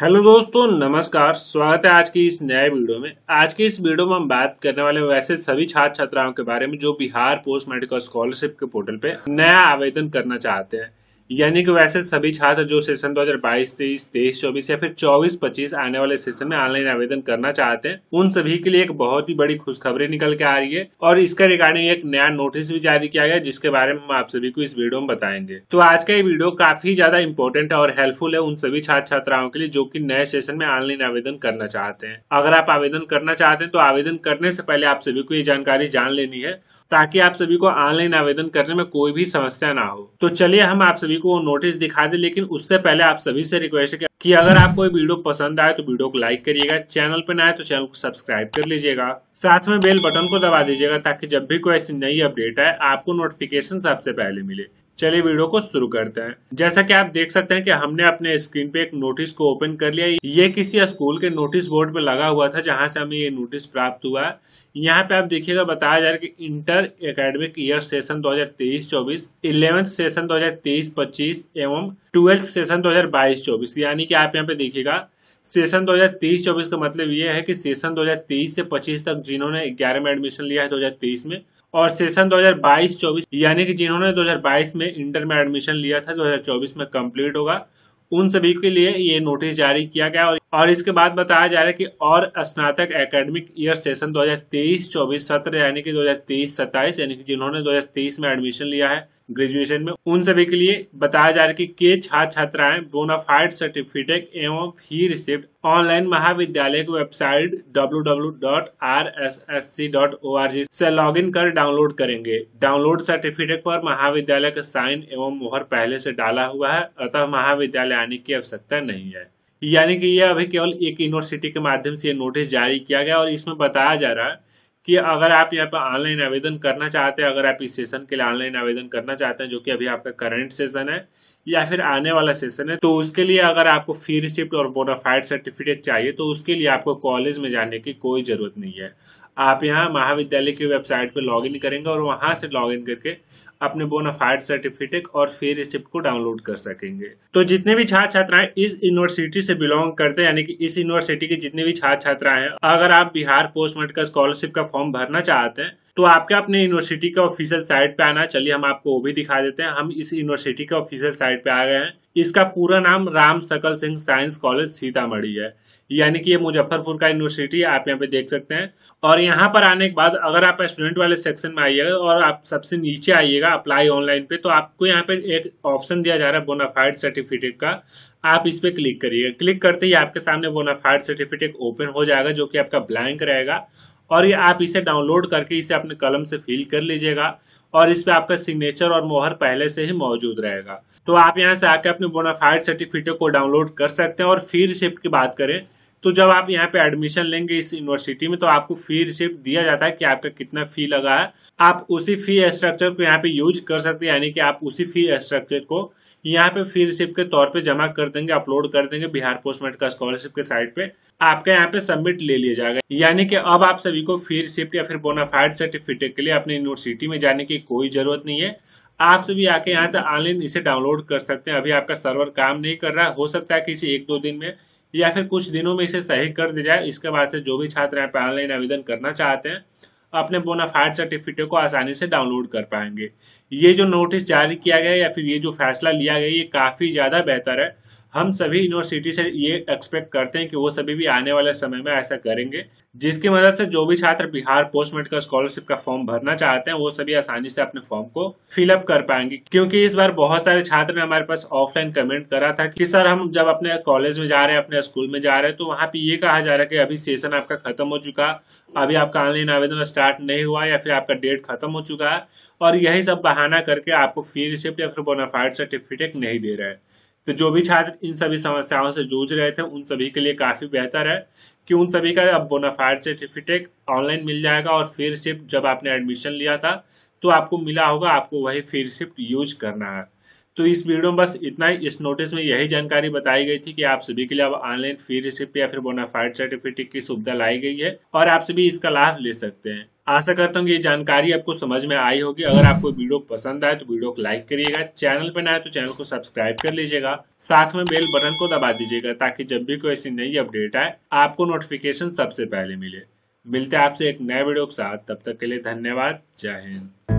hello दोस्तों नमस्कार स्वागत है आज की इस नए वीडियो में आज की इस वीडियो में हम बात करने वाले वैसे सभी छात्र छात्राओं के बारे में जो बिहार पोस्ट मेडिकल स्कॉलरशिप के पोर्टल पे नया आवेदन करना चाहते हैं यानी कि वैसे सभी छात्र जो सेशन 2022, 23, 23, 24 या फिर 24, 25 आने वाले सेशन में ऑनलाइन आवेदन करना चाहते हैं उन सभी के लिए एक बहुत ही बड़ी खुशखबरी निकल के आ रही है और इसका रिगार्डिंग एक नया नोटिस भी जारी किया गया जिसके बारे में हम आप सभी को इस वीडियो में बताएंगे तो आज का ये वीडियो काफी ज्यादा इम्पोर्टेंट और हेल्पफुल है उन सभी छात्र छात्राओं के लिए जो की नए सेशन में ऑनलाइन आवेदन करना चाहते हैं अगर आप आवेदन करना चाहते हैं तो आवेदन करने से पहले आप सभी को ये जानकारी जान लेनी है ताकि आप सभी को ऑनलाइन आवेदन करने में कोई भी समस्या ना हो तो चलिए हम आप सभी सभी को नोटिस दिखा दे लेकिन उससे पहले आप सभी से रिक्वेस्ट है कि अगर आपको ये वीडियो पसंद आए तो वीडियो को लाइक करिएगा चैनल पर ना तो चैनल को सब्सक्राइब कर लीजिएगा साथ में बेल बटन को दबा दीजिएगा ताकि जब भी कोई ऐसी नई अपडेट आए आपको नोटिफिकेशन सबसे पहले मिले चलिए वीडियो को शुरू करते हैं जैसा कि आप देख सकते हैं कि हमने अपने स्क्रीन पे एक नोटिस को ओपन कर लिया ये किसी स्कूल के नोटिस बोर्ड पे लगा हुआ था जहां से हमें ये नोटिस प्राप्त हुआ है यहाँ पे आप देखिएगा बताया जा रहा है कि inter academic year session 2023-24, eleventh session 2023-25 एवं ट्वेल्थ सेशन दो हजार यानी कि आप यहाँ पे देखिएगा सेशन 2023-24 का मतलब ये है कि सेशन 2023 से 25 तक जिन्होंने ग्यारह में एडमिशन लिया है 2023 में और सेशन 2022-24 यानी कि जिन्होंने 2022 में इंटर में एडमिशन लिया था 2024 में कंप्लीट होगा उन सभी के लिए ये नोटिस जारी किया गया और, और इसके बाद बताया जा रहा है कि और स्नातक एकेडमिक ईयर सेशन 2023-24 सत्र यानी कि 2023-27 यानी कि जिन्होंने 2023 में एडमिशन लिया है ग्रेजुएशन में उन सभी के लिए बताया जा रहा है कि के छात्र छात्राएं बोनाफाइड सर्टिफिकेट एवं फी रिसिप्ट ऑनलाइन महाविद्यालय की वेबसाइट www.rssc.org से लॉगिन कर डाउनलोड करेंगे डाउनलोड सर्टिफिकेट पर महाविद्यालय का साइन एवं मोहर पहले से डाला हुआ है अतः महाविद्यालय आने की आवश्यकता नहीं है यानी कि यह अभी केवल एक यूनिवर्सिटी के माध्यम से नोटिस जारी किया गया और इसमें बताया जा रहा है कि अगर आप यहाँ पर ऑनलाइन आवेदन करना चाहते हैं अगर आप इस सेशन के लिए ऑनलाइन आवेदन करना चाहते हैं जो कि अभी आपका करंट सेशन है या फिर आने वाला सेशन है तो उसके लिए अगर आपको फी रिसिप्ट और बोनाफाइड सर्टिफिकेट चाहिए तो उसके लिए आपको कॉलेज में जाने की कोई ज़रूरत नहीं है आप यहाँ महाविद्यालय की वेबसाइट पर लॉग इन करेंगे और वहाँ से लॉग इन करके अपने बोनाफाइड सर्टिफिकेट और फी रिसिप्ट को डाउनलोड कर सकेंगे तो जितने भी छात्र छात्राएं इस यूनिवर्सिटी से बिलोंग करते हैं यानी कि इस यूनिवर्सिटी के जितने भी छात्र छात्राएं हैं अगर आप बिहार पोस्ट मेडिकल स्कॉलरशिप का फॉर्म भरना चाहते हैं तो आपके अपने यूनिवर्सिटी का ऑफिशियल साइट पे आना चलिए हम आपको वो भी दिखा देते हैं हम इस यूनिवर्सिटी के ऑफिशियल साइट पे आ गए हैं इसका पूरा नाम राम सकल सिंह साइंस कॉलेज सीतामढ़ी है यानी कि ये मुजफ्फरपुर का यूनिवर्सिटी आप यहाँ पे देख सकते हैं और यहाँ पर आने के बाद अगर आप स्टूडेंट वाले सेक्शन में आइएगा और आप सबसे नीचे आइएगा अप्लाई ऑनलाइन पे तो आपको यहाँ पे एक ऑप्शन दिया जा रहा है बोनाफाइड सर्टिफिकेट का आप इस पर क्लिक करिएगा क्लिक करते ही आपके सामने बोनाफाइड सर्टिफिकेट ओपन हो जाएगा जो कि आपका ब्लैंक रहेगा और ये आप इसे डाउनलोड करके इसे अपने कलम से फिल कर लीजिएगा और इस पे आपका सिग्नेचर और मोहर पहले से ही मौजूद रहेगा तो आप यहाँ से आके अपने बोनाफाइड सर्टिफिकेट को डाउनलोड कर सकते हैं और फिर शिफ्ट की बात करें तो जब आप यहाँ पे एडमिशन लेंगे इस यूनिवर्सिटी में तो आपको फी रिसिप्ट दिया जाता है कि आपका कितना फी लगा है आप उसी फी स्ट्रक्चर को यहाँ पे यूज कर सकते हैं यानी कि आप उसी फी स्ट्रक्चर को यहाँ पे फी रिसिप्ट के तौर पे जमा कर देंगे अपलोड कर देंगे बिहार पोस्ट का स्कॉलरशिप के साइट पे आपका यहाँ पे सबमिट ले लिया जाएगा यानी कि अब आप सभी को फी रिसिप्ट या फिर बोनाफाइड सर्टिफिकेट के लिए अपने यूनिवर्सिटी में जाने की कोई जरूरत नहीं है आप सभी आके यहाँ से ऑनलाइन इसे डाउनलोड कर सकते हैं अभी आपका सर्वर काम नहीं कर रहा है हो सकता है किसी एक दो दिन में या फिर कुछ दिनों में इसे सही कर दिया जाए इसके बाद से जो भी छात्र यहाँ पे ऑनलाइन आवेदन करना चाहते हैं अपने बोनाफायर सर्टिफिकेट को आसानी से डाउनलोड कर पाएंगे ये जो नोटिस जारी किया गया या फिर ये जो फैसला लिया गया ये काफ़ी ज़्यादा बेहतर है हम सभी यूनिवर्सिटी से ये एक्सपेक्ट करते हैं कि वो सभी भी आने वाले समय में ऐसा करेंगे जिसकी मदद से जो भी छात्र बिहार पोस्ट मेडिकल स्कॉलरशिप का फॉर्म भरना चाहते हैं वो सभी आसानी से अपने फॉर्म को फिलअप कर पाएंगे क्योंकि इस बार बहुत सारे छात्र ने हमारे पास ऑफलाइन कमेंट करा था कि सर हम जब अपने कॉलेज में जा रहे हैं अपने स्कूल में जा रहे हैं तो वहाँ पे ये कहा जा रहा है कि अभी सेशन आपका खत्म हो चुका अभी आपका ऑनलाइन आवेदन स्टार्ट नहीं हुआ या फिर आपका डेट खत्म हो चुका है और यही सब बहाना करके आपको फी रिसिप्ट या फिर बोनाफाइड सर्टिफिकेट नहीं दे रहे हैं तो जो भी छात्र इन सभी समस्याओं से जूझ रहे थे उन सभी के लिए काफ़ी बेहतर है कि उन सभी का अब बोनाफाइड सर्टिफिकेट ऑनलाइन मिल जाएगा और फिर सिर्फ जब आपने एडमिशन लिया था तो आपको मिला होगा आपको वही फिर सिर्फ यूज करना है तो इस वीडियो में बस इतना ही इस नोटिस में यही जानकारी बताई गई थी कि आप सभी के लिए अब ऑनलाइन फी रिसिप्ट या फिर बोनाफाइड सर्टिफिकेट की सुविधा लाई गई है और आप सभी इसका लाभ ले सकते हैं आशा करता हूँ ये जानकारी आपको समझ में आई होगी अगर आपको वीडियो पसंद आए तो वीडियो को लाइक करिएगा चैनल पर नए तो चैनल को सब्सक्राइब कर लीजिएगा साथ में बेल बटन को दबा दीजिएगा ताकि जब भी कोई ऐसी नई अपडेट आए आपको नोटिफिकेशन सबसे पहले मिले मिलते हैं आपसे एक नए वीडियो के साथ तब तक के लिए धन्यवाद जय हिंद